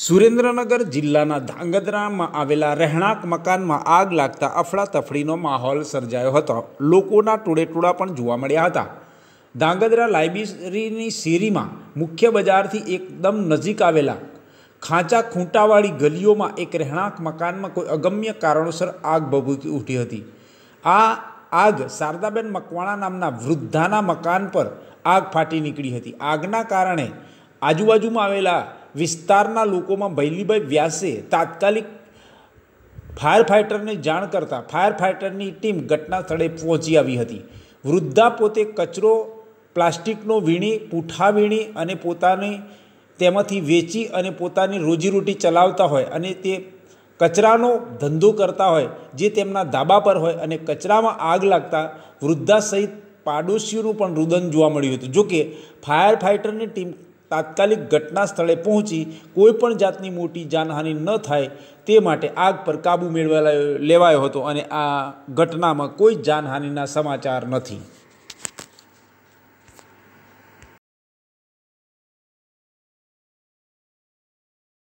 સુરેન્દ્રનગર જિલ્લાના ધાંગધ્રામાં આવેલા રહેણાંક મકાનમાં આગ લાગતા અફડાતફડીનો માહોલ સર્જાયો હતો લોકોના ટોળેટોળા પણ જોવા મળ્યા હતા ધાંગધ્રા લાઇબ્રેરીની શેરીમાં મુખ્ય બજારથી એકદમ નજીક આવેલા ખાંચા ખૂંટાવાળી ગલીઓમાં એક રહેણાંક મકાનમાં કોઈ અગમ્ય કારણોસર આગ ભભૂકી ઉઠી હતી આ આગ શારદાબેન મકવાણા નામના વૃદ્ધાના મકાન પર આગ ફાટી નીકળી હતી આગના કારણે આજુબાજુમાં આવેલા વિસ્તારના લોકોમાં ભૈલીભાઈ વ્યાસે તાત્કાલિક ફાયર ફાઇટરને જાણ કરતાં ફાયર ફાઇટરની ટીમ ઘટના સ્થળે પહોંચી આવી હતી વૃદ્ધા પોતે કચરો પ્લાસ્ટિકનો વીણી પૂઠા વીણી અને પોતાની તેમાંથી વેચી અને પોતાની રોજીરોટી ચલાવતા હોય અને તે કચરાનો ધંધો કરતા હોય જે તેમના ધાબા પર હોય અને કચરામાં આગ લાગતા વૃદ્ધા સહિત પાડોશીઓનું પણ રુદન જોવા મળ્યું હતું જોકે ફાયર ફાઇટરની ટીમ તાત્કાલિક ઘટના સ્થળે પહોંચી કોઈપણ જાતની મોટી જાનહાનિ ન થાય તે માટે આગ પર કાબૂ મેળવા લેવાયો હતો અને આ ઘટનામાં કોઈ જાનહાનિના સમાચાર નથી